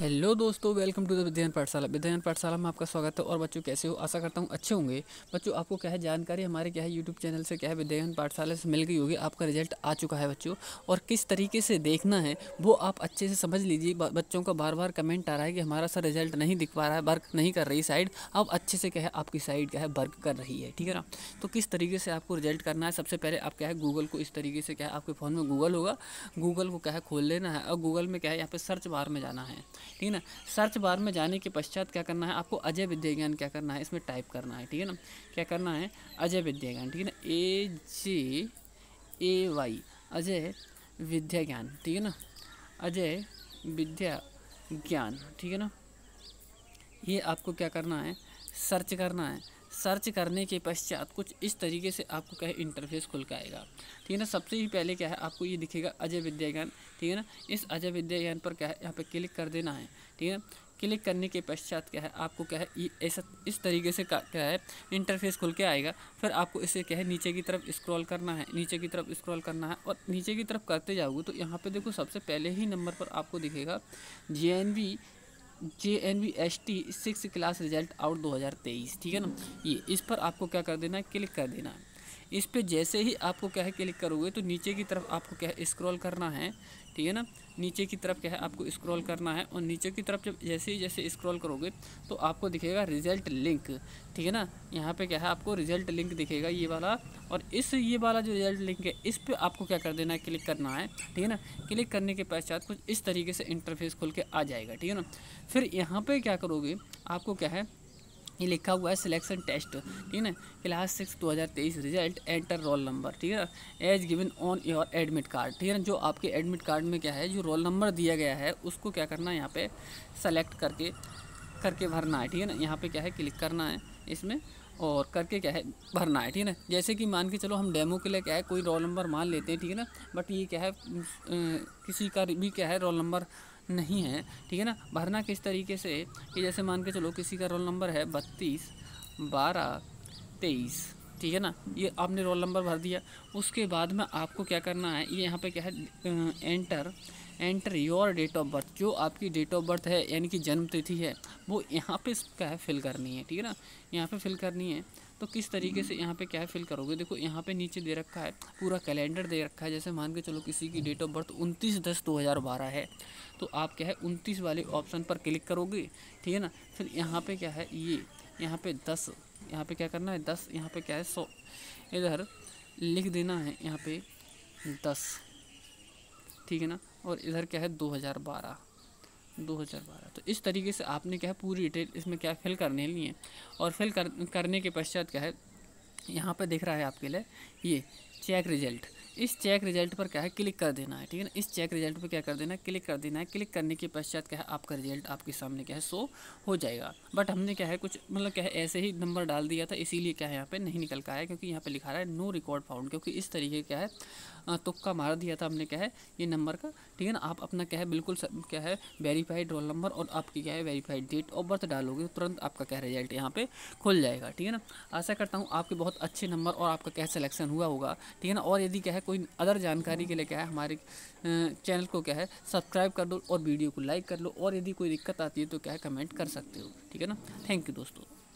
hello दोस्तों welcome to the विद्यान पाठशाला विद्यान पाठशाला में आपका स्वागत है और बच्चों कैसे हो आशा करता हूँ अच्छे होंगे बच्चों आपको क्या है जानकारी हमारे क्या है यूट्यूब चैनल से क्या है विद्यान पाठशाला से मिल गई होगी आपका रिजल्ट आ चुका है बच्चों और किस तरीके से देखना है वो आप अच्छे से समझ लीजिए बच्चों का बार बार कमेंट आ रहा है कि हमारा सर रिजल्ट नहीं दिख पा रहा है वर्क नहीं कर रही साइड अब अच्छे से क्या है आपकी साइड क्या है वर्क कर रही है ठीक है ना तो किस तरीके से आपको रिजल्ट करना है सबसे पहले आप क्या है गूगल को इस तरीके से क्या है आपके फ़ोन में गूगल होगा गूगल को क्या है खोल लेना है और गूगल में क्या है यहाँ पर सर्च बार में जाना है ठीक है ना सर्च बार में जाने के पश्चात क्या करना है आपको अजय विद्याज्ञान क्या करना है इसमें टाइप करना है ठीक है ना क्या करना है अजय विद्याज्ञान ठीक है ना ए जे ए वाई अजय विद्या ज्ञान ठीक है ना अजय विद्या ज्ञान ठीक है ना ये आपको क्या करना है सर्च करना है सर्च करने के पश्चात कुछ इस तरीके से आपको क्या है इंटरफेस खुल के आएगा ठीक है ना सबसे ही पहले क्या है आपको ये दिखेगा अजय विद्याज्ञान ठीक है ना इस अजय विद्याज्ञान पर क्या है यहाँ पर क्लिक कर देना है ठीक है क्लिक करने के पश्चात क्या है आपको क्या है ये ऐसा इस तरीके से क्या है इंटरफेस खुल के आएगा फिर आपको इसे क्या है नीचे की तरफ स्क्रॉल करना है नीचे की तरफ स्क्रॉल करना है और नीचे की तरफ करते जाओगे तो यहाँ पे देखो सबसे पहले ही नंबर पर आपको दिखेगा J J N V S T six class result out 2023 ठीक है ना ये इस पर आपको क्या कर देना है क्लिक कर देना है इस पर जैसे ही आपको क्या है क्लिक करोगे तो नीचे की तरफ आपको क्या है स्क्रॉल करना है ठीक है ना नीचे की तरफ क्या है आपको स्क्रॉल करना है और नीचे की तरफ जब जैसे ही जैसे स्क्रॉल करोगे तो आपको दिखेगा रिजल्ट लिंक ठीक है ना यहाँ पे क्या है आपको रिजल्ट लिंक दिखेगा ये वाला और इस ये वाला जो रिजल्ट लिंक है इस पर आपको क्या कर देना है क्लिक करना है ठीक है ना क्लिक करने के पश्चात कुछ इस तरीके से इंटरफेस खुल के आ जाएगा ठीक है ना फिर यहाँ पर क्या करोगे आपको क्या है ये लिखा हुआ है सिलेक्शन टेस्ट ठीक है क्लास सिक्स दो हज़ार तेईस रिजल्ट एंटर रोल नंबर ठीक है as given on your admit card ठीक है जो आपके एडमिट कार्ड में क्या है जो रोल नंबर दिया गया है उसको क्या करना है यहाँ पे सेलेक्ट करके करके भरना है ठीक है ना यहाँ पे क्या है क्लिक करना है इसमें और करके क्या है भरना है ठीक है ना जैसे कि मान के चलो हम डेमो के लिए क्या है कोई रोल नंबर मान लेते हैं ठीक है ना बट ये क्या है किसी का भी क्या है रोल नंबर नहीं है ठीक है ना भरना किस तरीके से कि जैसे मान के चलो किसी का रोल नंबर है बत्तीस बारह तेईस ठीक है ना ये आपने रोल नंबर भर दिया उसके बाद में आपको क्या करना है ये यहाँ पे क्या है enter enter your date of birth जो आपकी डेट ऑफ बर्थ है यानी कि जन्म तिथि है वो यहाँ पे क्या है फिल करनी है ठीक है ना यहाँ पे फिल करनी है तो किस तरीके से यहाँ पे क्या फिल करोगे देखो यहाँ पे नीचे दे रखा है पूरा कैलेंडर दे रखा है जैसे मान के चलो किसी की डेट ऑफ बर्थ उनतीस दस दो हज़ार बारह है तो आप क्या है उनतीस वाले ऑप्शन पर क्लिक करोगे ठीक है ना फिर यहाँ पर क्या है ये यहाँ पर दस यहाँ पर क्या करना है दस यहाँ पर क्या है सौ इधर लिख देना है यहाँ पर दस ठीक है ना और इधर क्या है दो हज़ार बारह 2012 तो इस तरीके से आपने क्या है पूरी डिटेल इसमें क्या फिल करने ली है और फिल कर, करने के पश्चात क्या है यहाँ पर दिख रहा है आपके लिए ये चेक रिजल्ट इस चेक रिजल्ट पर क्या है क्लिक कर देना है ठीक है ना इस चेक रिजल्ट पर क्या कर देना है क्लिक कर देना है क्लिक करने के पश्चात क्या है आपका रिजल्ट आपके सामने क्या है शो हो जाएगा बट हमने क्या है कुछ मतलब क्या है ऐसे ही नंबर डाल दिया था इसीलिए क्या है यहाँ पे नहीं निकल का है क्योंकि यहाँ पे लिखा रहा है नो रिकॉर्ड फाउंड क्योंकि इस तरीके क्या है तुक्का मार दिया था हमने क्या है ये नंबर का ठीक है ना आप अपना क्या है बिल्कुल क्या है वेरीफाइड रोल नंबर और आपकी क्या है वेरीफाइड डेट और बर्थ डालोगे तुरंत आपका क्या रिजल्ट यहाँ पर खुल जाएगा ठीक है ना आशा करता हूँ आपके बहुत अच्छे नंबर और आपका क्या सिलेक्शन हुआ होगा ठीक है ना और यदि क्या है कोई अदर जानकारी के लिए क्या है हमारे चैनल को क्या है सब्सक्राइब कर दो और वीडियो को लाइक कर लो और यदि कोई दिक्कत आती है तो क्या है कमेंट कर सकते हो ठीक है ना थैंक यू दोस्तों